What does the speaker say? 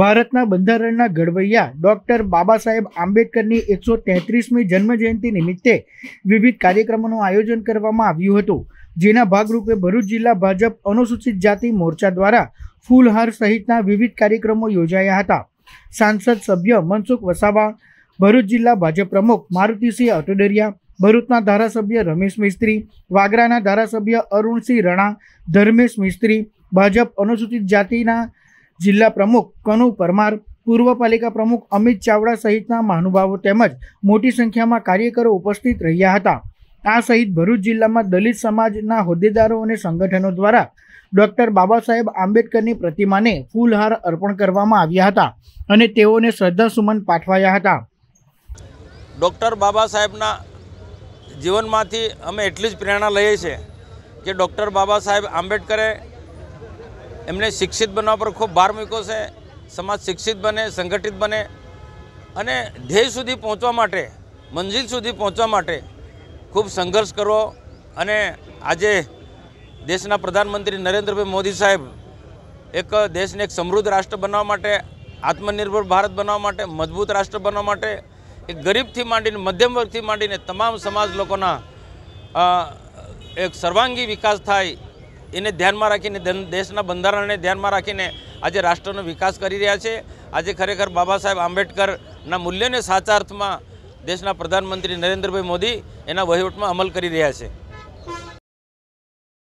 ભારતના બંધારણના ઘડવૈયા ડૉક્ટર બાબા સાહેબ આંબેડકરની એકસો તેત્રીસમી જન્મજયંતિ નિમિત્તે વિવિધ કાર્યક્રમોનું આયોજન કરવામાં આવ્યું હતું જેના ભાગરૂપે ભરૂચ જિલ્લા ભાજપ અનુસૂચિત જાતિ મોરચા દ્વારા ફૂલહાર સહિતના વિવિધ કાર્યક્રમો યોજાયા હતા સાંસદ સભ્ય મનસુખ વસાવા ભરૂચ જિલ્લા ભાજપ પ્રમુખ મારુતિસિંહ અટોડરિયા ભરૂચના ધારાસભ્ય રમેશ મિસ્ત્રી વાગરાના ધારાસભ્ય અરુણસિંહ રણા ધર્મેશ મિસ્ત્રી ભાજપ અનુસૂચિત જાતિના જિલ્લા પ્રમુખ કનુ પરમાર પૂર્વ પાલિકા પ્રમુખ અમિત ચાવડા સહિતના મહાનુભાવો તેમજ મોટી સંખ્યામાં કાર્યકરો ઉપસ્થિત રહ્યા હતા આ સહિત ભરૂચ જિલ્લામાં દલિત સમાજના હોદ્દેદારો અને સંગઠનો દ્વારા ડૉક્ટર બાબા સાહેબ આંબેડકરની પ્રતિમાને ફૂલહાર અર્પણ કરવામાં આવ્યા હતા અને તેઓને શ્રદ્ધાસુમન પાઠવાયા હતા ડૉક્ટર બાબા સાહેબના જીવનમાંથી અમે એટલી જ પ્રેરણા લઈએ છીએ કે ડૉક્ટર બાબા સાહેબ આંબેડકરે એમને શિક્ષિત બનવા પર ખૂબ ભાર મૂક્યો છે સમાજ શિક્ષિત બને સંગઠિત બને અને ધ્યેય સુધી પહોંચવા માટે મંજિલ સુધી પહોંચવા માટે ખૂબ સંઘર્ષ કરવો અને આજે દેશના પ્રધાનમંત્રી નરેન્દ્રભાઈ મોદી સાહેબ એક દેશને એક સમૃદ્ધ રાષ્ટ્ર બનાવવા માટે આત્મનિર્ભર ભારત બનાવવા માટે મજબૂત રાષ્ટ્ર બનાવવા માટે એક ગરીબથી માંડીને મધ્યમ વર્ગથી માંડીને તમામ સમાજ લોકોના એક સર્વાંગી વિકાસ થાય એને ધ્યાનમાં રાખીને દેશના બંધારણને ધ્યાનમાં રાખીને આજે રાષ્ટ્રનો વિકાસ કરી રહ્યા છે આજે ખરેખર બાબા સાહેબ આંબેડકરના મૂલ્યોને સાચા અર્થમાં દેશના પ્રધાનમંત્રી નરેન્દ્રભાઈ મોદી એના વહીવટમાં અમલ કરી રહ્યા છે